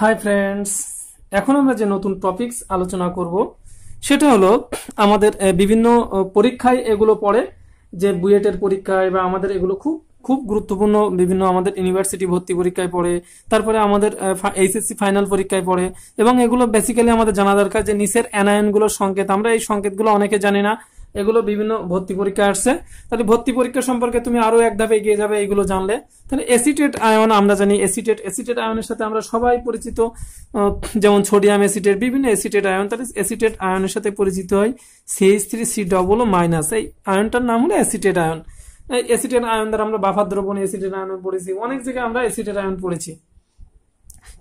hi friends এখন আমরা যে নতুন টপিকস আলোচনা করব সেটা হলো আমাদের বিভিন্ন পরীক্ষায় এগুলো পড়ে যে বুয়েটের পরীক্ষায় বা আমাদের এগুলো খুব খুব গুরুত্বপূর্ণ বিভিন্ন আমাদের ইউনিভার্সিটি ভর্তি পরীক্ষায় পড়ে তারপরে আমাদের এইচএসসি ফাইনাল পরীক্ষায় পড়ে এবং এগুলো বেসিক্যালি আমাদের জানা দরকার যে নিচের অ্যানায়নগুলোর সংকেত আমরা এই সংকেতগুলো অনেকে জানি না এগুলো বিভিন্ন ভর্তি পরীক্ষা আসছে তাহলে ভর্তি পরীক্ষা সম্পর্কে তুমি আরো এক ধাপে এগিয়ে যাবে এগুলো জানলে তাহলে এসিটেট আয়ন আমরা জানি এসিটেট এসিটেট আয়নের সাথে আমরা সবাই পরিচিত যেমন সোডিয়াম এসিটেট বিভিন্ন অ্যাসিটেড আয়ন তাহলে এসিটেট আয়নের সাথে পরিচিত হয় CH three C double O minus এই আয়নটার নাম হলো অ্যাসিটেড আয়ন এসিটেট আয়ন দ্বারা আমরা বাফার দ্রবণ এসিটেট আয়ন পড়েছি অনেক জায়গায় আমরা এসিটেট আয়ন পড়েছি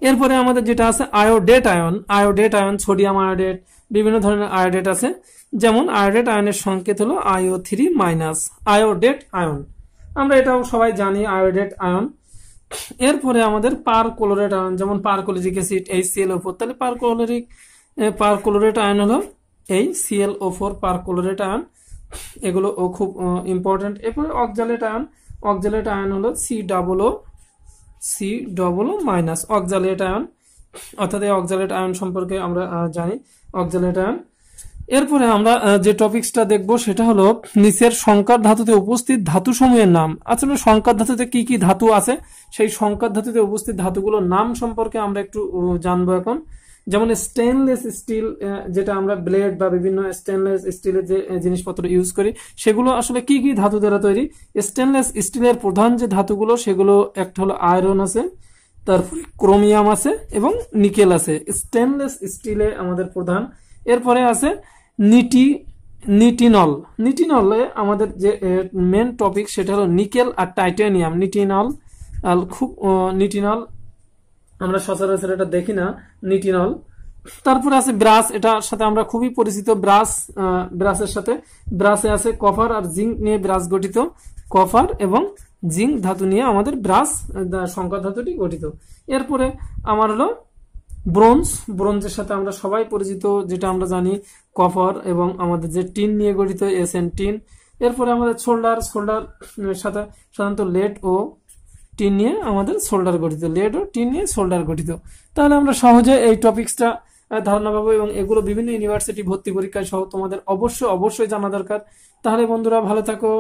এরপরে আমাদের যেটা আছে iodate ion iodate ion sodium iodate বিভিন্ন ধরনের আয়োডেট আছে যেমন আয়োডেট আয়নের সংকেত হলো আয়ো থ্রি মাইনাস আয়োডেট আয়ন আমরা এটাও সবাই জানি আয়োডেট আয়ন এরপরে আমাদের পারকোলোরেট আয়ন যেমন পারকোলোজিক অ্যাসিড এই সিএলও ফোর তাহলে পারকোলোরিক পারকোলোরেট আয়ন হলো এই সিএলও ফোর পারকোলোরেট আয়ন এগুলো খুব ইম্পর্টেন্ট এরপরে অক্সালেট আয়ন অক্সালেট আয়ন হলো C double O C double O minus oxalate ion অর্থাৎ এই অকজালেট আয়ন সম্পর্কে আমরা জানি অকজালেট আয়ন এরপরে আমরা যে টপিকসটা দেখব সেটা হলো নিচের সংকার ধাতুতে উপস্থিত ধাতু সমূহের নাম আসলে আচ্ছা, মানে সংকার ধাতুতে কি কি ধাতু আছে সেই সংকার ধাতুতে উপস্থিত ধাতুগুলোর নাম সম্পর্কে আমরা একটু জানবো এখন যেমন স্টেনলেস স্টিল যেটা আমরা ব্লেড বা বিভিন্ন স্টেনলেস স্টিলের যে জিনিসপত্র ইউজ করি সেগুলো আসলে কি কি ধাতু দ্বারা তৈরি স্টেনলেস স্টিলের প্রধান যে ধাতুগুলো সেগুলো একটা হলো আয়রন আছে তারপরে ক্রোমিয়াম আছে এবং নিকেল আছে স্টেনলেস স্টিলে আমাদের প্রধান এরপরে আছে নিটি নিটিনল নিটিনলে আমাদের যে মেন টপিক সেটা হলো নিকেল আর টাইটেনিয়াম নিটিনল খুব নিটিনল আমরা সচরাচর এটা দেখি না নিটিনল তারপরে আছে ব্রাস এটার সাথে আমরা খুবই পরিচিত ব্রাস ব্রাসের সাথে ব্রাসে আছে কফার আর জিঙ্ক নিয়ে ব্রাস গঠিত কফার এবং জিঙ্ক ধাতু নিয়ে আমাদের ব্রাস সংখ্যা ধাতুটি গঠিত এরপরে আমার হলো ব্রোঞ্জ ব্রোঞ্জের সাথে আমরা সবাই পরিচিত যেটা আমরা জানি কফার এবং আমাদের যে টিন নিয়ে গঠিত এস এন টিন এরপরে আমাদের শোল্ডার শোল্ডার সাথে সাধারণত লেট ও টিন নিয়ে আমাদের শোল্ডার গঠিত লেড ও টিন নিয়ে শোল্ডার গঠিত তাহলে আমরা সহজে এই টপিক্সটা ধারণা পাবো এবং এগুলো বিভিন্ন ইউনিভার্সিটি ভর্তি পরীক্ষায় সহ তোমাদের অবশ্যই অবশ্যই জানা দরকার তাহলে বন্ধুরা ভালো থাকো